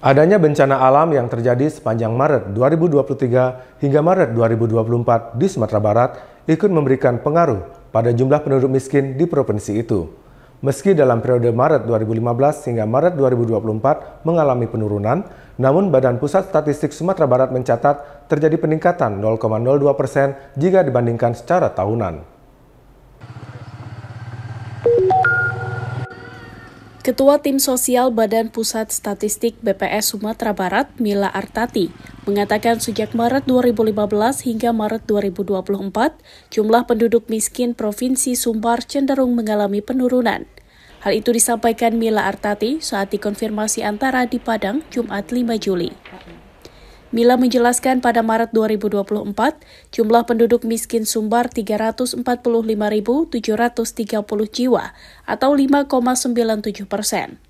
Adanya bencana alam yang terjadi sepanjang Maret 2023 hingga Maret 2024 di Sumatera Barat ikut memberikan pengaruh pada jumlah penduduk miskin di provinsi itu. Meski dalam periode Maret 2015 hingga Maret 2024 mengalami penurunan, namun Badan Pusat Statistik Sumatera Barat mencatat terjadi peningkatan 0,02 persen jika dibandingkan secara tahunan. Ketua Tim Sosial Badan Pusat Statistik BPS Sumatera Barat, Mila Artati, mengatakan sejak Maret 2015 hingga Maret 2024, jumlah penduduk miskin Provinsi Sumbar cenderung mengalami penurunan. Hal itu disampaikan Mila Artati saat dikonfirmasi antara di Padang, Jumat 5 Juli. Mila menjelaskan pada Maret 2024, jumlah penduduk miskin Sumbar 345.730 jiwa atau 5,97 persen.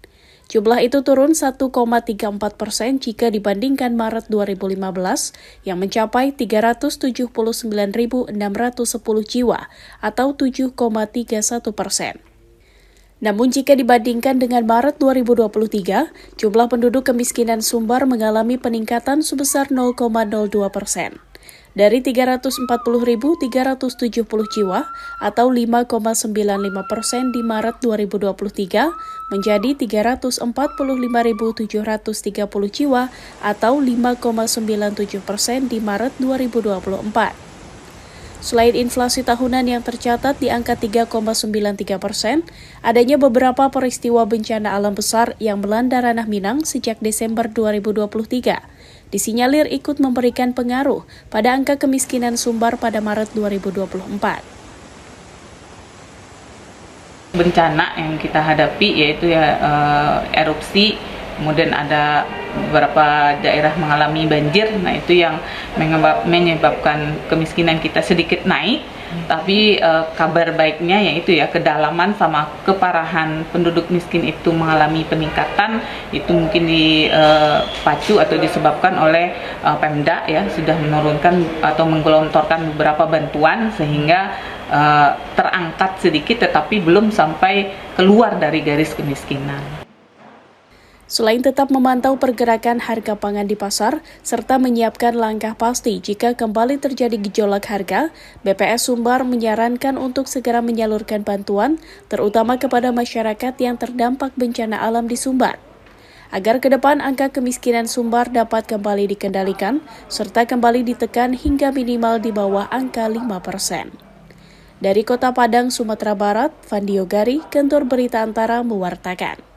Jumlah itu turun 1,34 persen jika dibandingkan Maret 2015 yang mencapai 379.610 jiwa atau 7,31 persen. Namun jika dibandingkan dengan Maret 2023, jumlah penduduk kemiskinan Sumbar mengalami peningkatan sebesar 0,02 persen. Dari 340.370 jiwa atau 5,95 persen di Maret 2023 menjadi 345.730 jiwa atau 5,97 persen di Maret 2024. Selain inflasi tahunan yang tercatat di angka 3,93 persen, adanya beberapa peristiwa bencana alam besar yang melanda ranah Minang sejak Desember 2023. Disinyalir ikut memberikan pengaruh pada angka kemiskinan Sumbar pada Maret 2024 bencana yang kita hadapi yaitu ya eh, erupsi kemudian ada beberapa daerah mengalami banjir nah itu yang menyebabkan kemiskinan kita sedikit naik tapi uh, kabar baiknya yaitu ya kedalaman sama keparahan penduduk miskin itu mengalami peningkatan itu mungkin dipacu eh, atau disebabkan oleh uh, Pemda ya sudah menurunkan atau menggelontorkan beberapa bantuan sehingga terangkat sedikit tetapi belum sampai keluar dari garis kemiskinan. Selain tetap memantau pergerakan harga pangan di pasar, serta menyiapkan langkah pasti jika kembali terjadi gejolak harga, BPS Sumbar menyarankan untuk segera menyalurkan bantuan, terutama kepada masyarakat yang terdampak bencana alam di Sumbar. Agar ke depan angka kemiskinan Sumbar dapat kembali dikendalikan, serta kembali ditekan hingga minimal di bawah angka 5 persen. Dari Kota Padang, Sumatera Barat, Fandiogari, Kantor Berita Antara mewartakan.